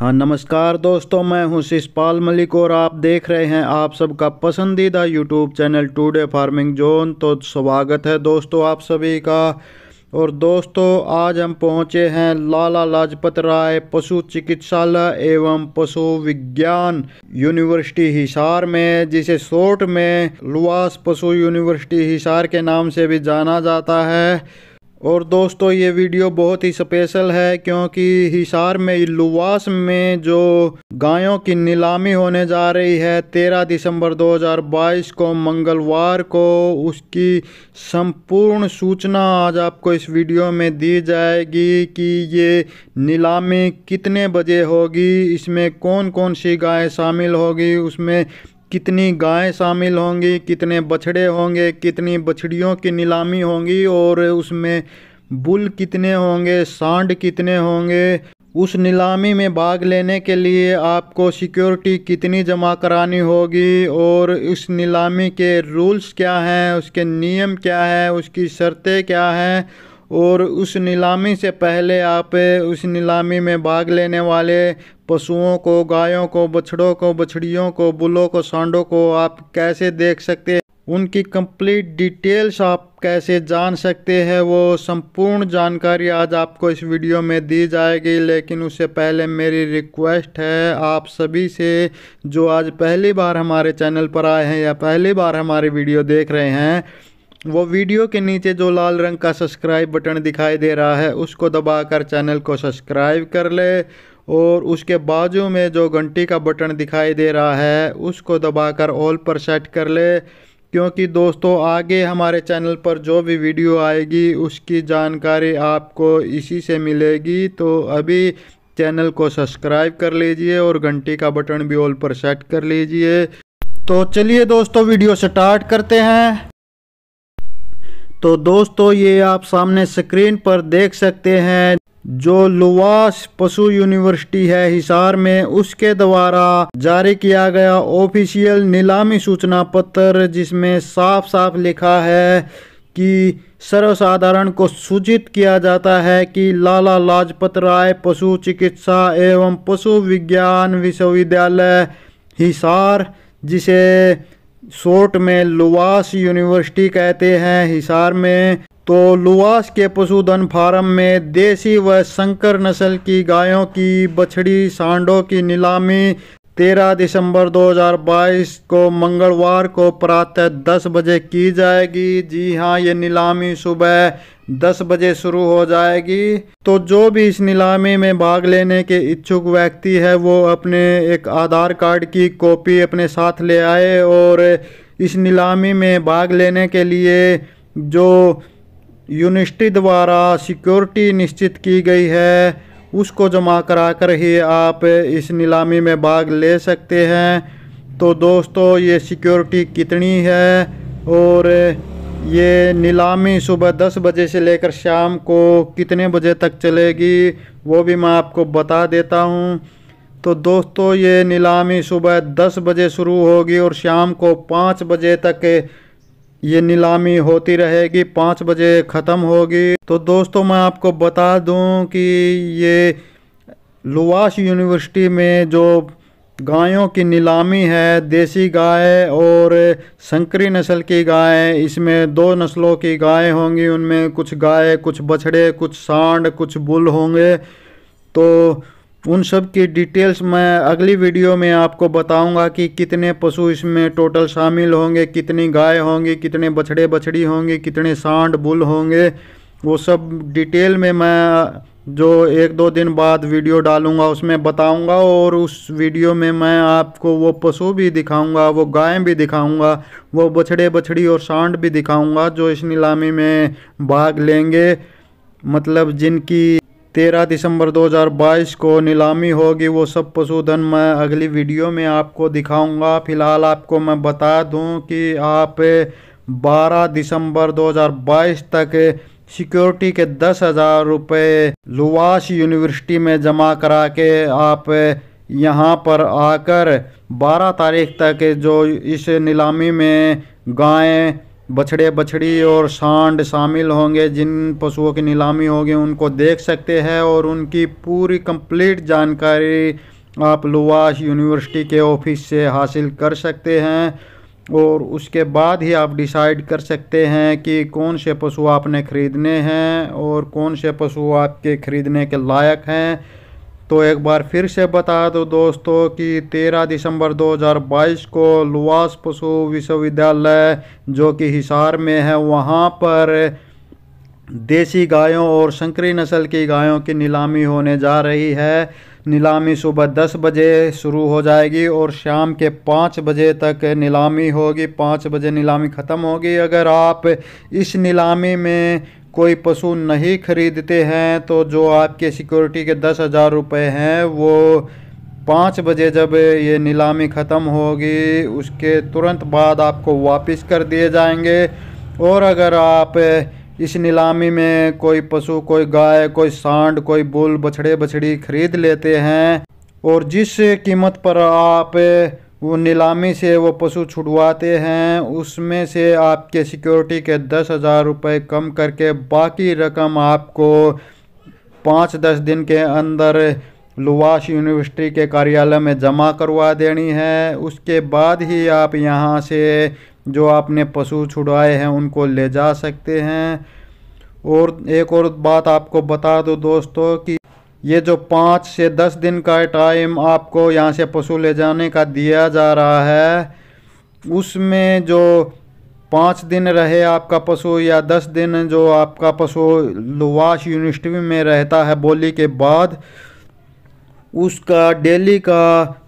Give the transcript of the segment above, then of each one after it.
हाँ नमस्कार दोस्तों मैं हूं शिषपाल मलिक और आप देख रहे हैं आप सबका पसंदीदा YouTube channel today farming zone तो स्वागत है दोस्तों आप सभी का और दोस्तों आज हम पहुंचे हैं लाला लाजपत राय पशु चिकित्सालय एवं पशु विज्ञान यूनिवर्सिटी हिसार में जिसे शॉर्ट में लुआस पशु यूनिवर्सिटी हिसार के नाम से भी जाना जाता है और दोस्तों ये वीडियो बहुत ही स्पेशल है क्योंकि हिसार में लुवास में जो गायों की नीलामी होने जा रही है 13 दिसंबर 2022 को मंगलवार को उसकी संपूर्ण सूचना आज आपको इस वीडियो में दी जाएगी कि ये नीलामी कितने बजे होगी इसमें कौन कौन सी गायें शामिल होगी उसमें कितनी गायें शामिल होंगी कितने बछड़े होंगे कितनी बछड़ियों की नीलामी होंगी और उसमें बुल कितने होंगे सांड कितने होंगे उस नीलामी में भाग लेने के लिए आपको सिक्योरिटी कितनी जमा करानी होगी और उस नीलामी के रूल्स क्या हैं उसके नियम क्या है उसकी शर्तें क्या हैं और उस नीलामी से पहले आप उस नीलामी में भाग लेने वाले पशुओं को गायों को बछड़ों को बछड़ियों को बुलों को सांडों को आप कैसे देख सकते हैं उनकी कंप्लीट डिटेल्स आप कैसे जान सकते हैं वो संपूर्ण जानकारी आज आपको इस वीडियो में दी जाएगी लेकिन उससे पहले मेरी रिक्वेस्ट है आप सभी से जो आज पहली बार हमारे चैनल पर आए हैं या पहली बार हमारी वीडियो देख रहे हैं वो वीडियो के नीचे जो लाल रंग का सब्सक्राइब बटन दिखाई दे रहा है उसको दबाकर चैनल को सब्सक्राइब कर ले और उसके बाजू में जो घंटी का बटन दिखाई दे रहा है उसको दबाकर ऑल पर सेट कर ले क्योंकि दोस्तों आगे हमारे चैनल पर जो भी वीडियो आएगी उसकी जानकारी आपको इसी से मिलेगी तो अभी चैनल को सब्सक्राइब कर लीजिए और घंटी का बटन भी ऑल पर सेट कर लीजिए तो चलिए दोस्तों वीडियो स्टार्ट करते हैं तो दोस्तों ये आप सामने स्क्रीन पर देख सकते हैं जो लुवास पशु यूनिवर्सिटी है हिसार में उसके द्वारा जारी किया गया ऑफिशियल नीलामी सूचना पत्र जिसमें साफ साफ लिखा है कि सर्वसाधारण को सूचित किया जाता है कि लाला लाजपत राय पशु चिकित्सा एवं पशु विज्ञान विश्वविद्यालय हिसार जिसे सोर्ट में लुवास यूनिवर्सिटी कहते हैं हिसार में तो लुवास के पशुधन फार्म में देसी व संकर नस्ल की गायों की बछड़ी सांडों की नीलामी तेरह दिसंबर 2022 को मंगलवार को प्रातः दस बजे की जाएगी जी हाँ ये नीलामी सुबह दस बजे शुरू हो जाएगी तो जो भी इस नीलामी में भाग लेने के इच्छुक व्यक्ति है वो अपने एक आधार कार्ड की कॉपी अपने साथ ले आए और इस नीलामी में भाग लेने के लिए जो यूनिवर्सिटी द्वारा सिक्योरिटी निश्चित की गई है उसको जमा करा कर ही आप इस नीलामी में भाग ले सकते हैं तो दोस्तों ये सिक्योरिटी कितनी है और ये नीलामी सुबह 10 बजे से लेकर शाम को कितने बजे तक चलेगी वो भी मैं आपको बता देता हूँ तो दोस्तों ये नीलामी सुबह 10 बजे शुरू होगी और शाम को 5 बजे तक ये नीलामी होती रहेगी पाँच बजे ख़त्म होगी तो दोस्तों मैं आपको बता दूं कि ये लुवास यूनिवर्सिटी में जो गायों की नीलामी है देसी गाय और संकरी नस्ल की गाय इसमें दो नस्लों की गाय होंगी उनमें कुछ गाय कुछ बछड़े कुछ सांड कुछ बुल होंगे तो उन सब की डिटेल्स मैं अगली वीडियो में आपको बताऊंगा कि कितने पशु इसमें टोटल शामिल होंगे कितनी गाय होंगी कितने बछड़े बछड़ी होंगे कितने सांड बुल होंगे वो सब डिटेल में मैं जो एक दो दिन बाद वीडियो डालूंगा उसमें बताऊंगा और उस वीडियो में मैं आपको वो पशु भी दिखाऊंगा वो गाय भी दिखाऊंगा वो बछड़े बछड़ी और सांड भी दिखाऊंगा जो इस नीलामी में भाग लेंगे मतलब जिनकी तेरह दिसंबर 2022 को नीलामी होगी वो सब पशुधन मैं अगली वीडियो में आपको दिखाऊंगा फिलहाल आपको मैं बता दूं कि आप 12 दिसंबर 2022 तक सिक्योरिटी के दस हज़ार रुपये लुवास यूनिवर्सिटी में जमा करा के आप यहाँ पर आकर 12 तारीख तक जो इस नीलामी में गायें बछड़े बछड़ी और सांड शामिल होंगे जिन पशुओं की नीलामी होगी उनको देख सकते हैं और उनकी पूरी कंप्लीट जानकारी आप लुवास यूनिवर्सिटी के ऑफिस से हासिल कर सकते हैं और उसके बाद ही आप डिसाइड कर सकते हैं कि कौन से पशु आपने ख़रीदने हैं और कौन से पशु आपके ख़रीदने के लायक हैं तो एक बार फिर से बता दो दोस्तों कि 13 दिसंबर 2022 को लुवास पशु विश्वविद्यालय जो कि हिसार में है वहाँ पर देसी गायों और संकरी नस्ल की गायों की नीलामी होने जा रही है नीलामी सुबह दस बजे शुरू हो जाएगी और शाम के पाँच बजे तक नीलामी होगी पाँच बजे नीलामी ख़त्म होगी अगर आप इस नीलामी में कोई पशु नहीं खरीदते हैं तो जो आपके सिक्योरिटी के दस हज़ार रुपये हैं वो पाँच बजे जब ये नीलामी ख़त्म होगी उसके तुरंत बाद आपको वापस कर दिए जाएंगे और अगर आप इस नीलामी में कोई पशु कोई गाय कोई सांड कोई बुल बछड़े बछड़ी खरीद लेते हैं और जिस कीमत पर आप वो नीलामी से वो पशु छुड़वाते हैं उसमें से आपके सिक्योरिटी के दस हज़ार रुपये कम करके बाकी रकम आपको पाँच दस दिन के अंदर लुवास यूनिवर्सिटी के कार्यालय में जमा करवा देनी है उसके बाद ही आप यहाँ से जो आपने पशु छुड़वाए हैं उनको ले जा सकते हैं और एक और बात आपको बता दो दोस्तों कि ये जो पाँच से दस दिन का टाइम आपको यहाँ से पशु ले जाने का दिया जा रहा है उसमें जो पाँच दिन रहे आपका पशु या दस दिन जो आपका पशु लुवास यूनिवर्सिटी में रहता है बोली के बाद उसका डेली का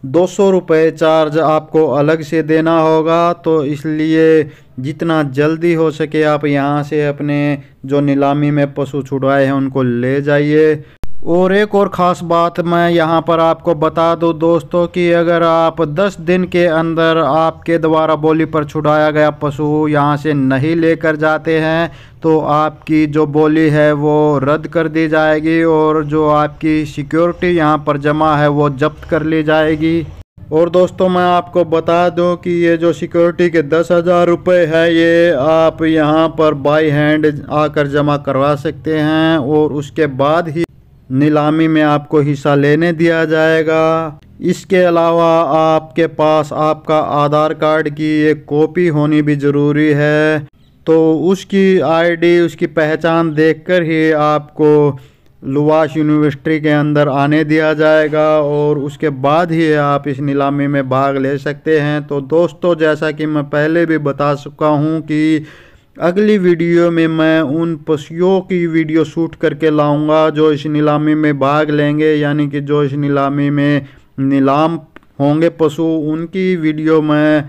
दो सौ रुपये चार्ज आपको अलग से देना होगा तो इसलिए जितना जल्दी हो सके आप यहाँ से अपने जो नीलामी में पशु छुड़वाए हैं उनको ले जाइए और एक और ख़ास बात मैं यहाँ पर आपको बता दूँ दोस्तों कि अगर आप 10 दिन के अंदर आपके द्वारा बोली पर छुड़ाया गया पशु यहाँ से नहीं लेकर जाते हैं तो आपकी जो बोली है वो रद्द कर दी जाएगी और जो आपकी सिक्योरिटी यहाँ पर जमा है वो जब्त कर ली जाएगी और दोस्तों मैं आपको बता दूं कि ये जो सिक्योरिटी के दस हज़ार रुपये है ये आप यहाँ पर बाई हैंड आकर जमा करवा सकते हैं और उसके बाद ही नीलामी में आपको हिस्सा लेने दिया जाएगा इसके अलावा आपके पास आपका आधार कार्ड की एक कॉपी होनी भी ज़रूरी है तो उसकी आईडी उसकी पहचान देखकर ही आपको लुवाश यूनिवर्सिटी के अंदर आने दिया जाएगा और उसके बाद ही आप इस नीलामी में भाग ले सकते हैं तो दोस्तों जैसा कि मैं पहले भी बता चुका हूँ कि अगली वीडियो में मैं उन पशुओं की वीडियो शूट करके लाऊंगा जो इस नीलामी में भाग लेंगे यानी कि जो इस नीलामी में नीलाम होंगे पशु उनकी वीडियो मैं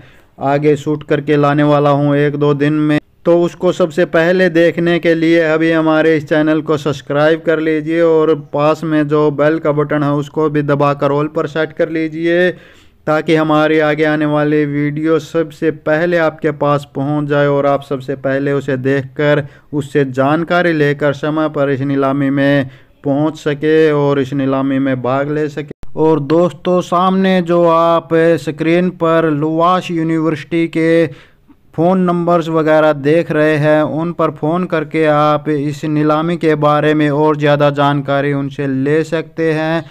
आगे शूट करके लाने वाला हूँ एक दो दिन में तो उसको सबसे पहले देखने के लिए अभी हमारे इस चैनल को सब्सक्राइब कर लीजिए और पास में जो बेल का बटन है उसको भी दबा कर ऑल पर सेट कर लीजिए ताकि हमारे आगे आने वाले वीडियो सबसे पहले आपके पास पहुंच जाए और आप सबसे पहले उसे देखकर उससे जानकारी लेकर समय पर इस नीलामी में पहुंच सके और इस नीलामी में भाग ले सके और दोस्तों सामने जो आप स्क्रीन पर लुवाश यूनिवर्सिटी के फ़ोन नंबर्स वगैरह देख रहे हैं उन पर फ़ोन करके आप इस नीलामी के बारे में और ज़्यादा जानकारी उनसे ले सकते हैं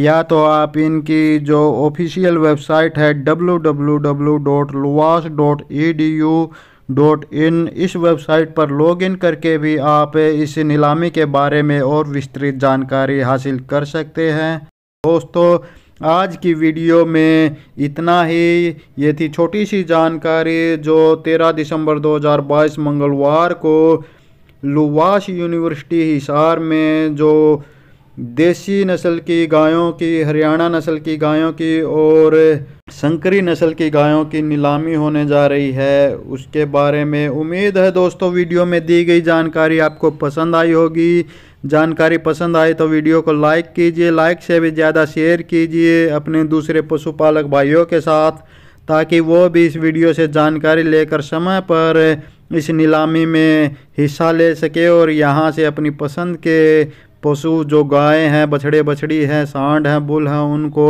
या तो आप इनकी जो ऑफिशियल वेबसाइट है W W W dot LUVAS dot E D U dot in इस वेबसाइट पर लॉगिन करके भी आप इस नीलामी के बारे में और विस्तृत जानकारी हासिल कर सकते हैं दोस्तों आज की वीडियो में इतना ही ये थी छोटी सी जानकारी जो 13 दिसंबर 2022 मंगलवार को लुवास यूनिवर्सिटी हिसार में जो देसी नस्ल की गायों की हरियाणा नस्ल की गायों की और संकरी नस्ल की गायों की नीलामी होने जा रही है उसके बारे में उम्मीद है दोस्तों वीडियो में दी गई जानकारी आपको पसंद आई होगी जानकारी पसंद आए तो वीडियो को लाइक कीजिए लाइक से भी ज़्यादा शेयर कीजिए अपने दूसरे पशुपालक भाइयों के साथ ताकि वो भी इस वीडियो से जानकारी लेकर समय पर इस नीलामी में हिस्सा ले सके और यहाँ से अपनी पसंद के पशु जो गाय हैं बछड़े बछड़ी हैं सांड हैं बुल हैं उनको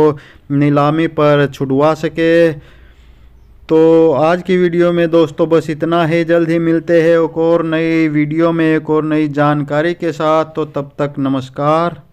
नीलामी पर छुड़वा सके तो आज की वीडियो में दोस्तों बस इतना ही जल्द ही मिलते हैं एक और नई वीडियो में एक और नई जानकारी के साथ तो तब तक नमस्कार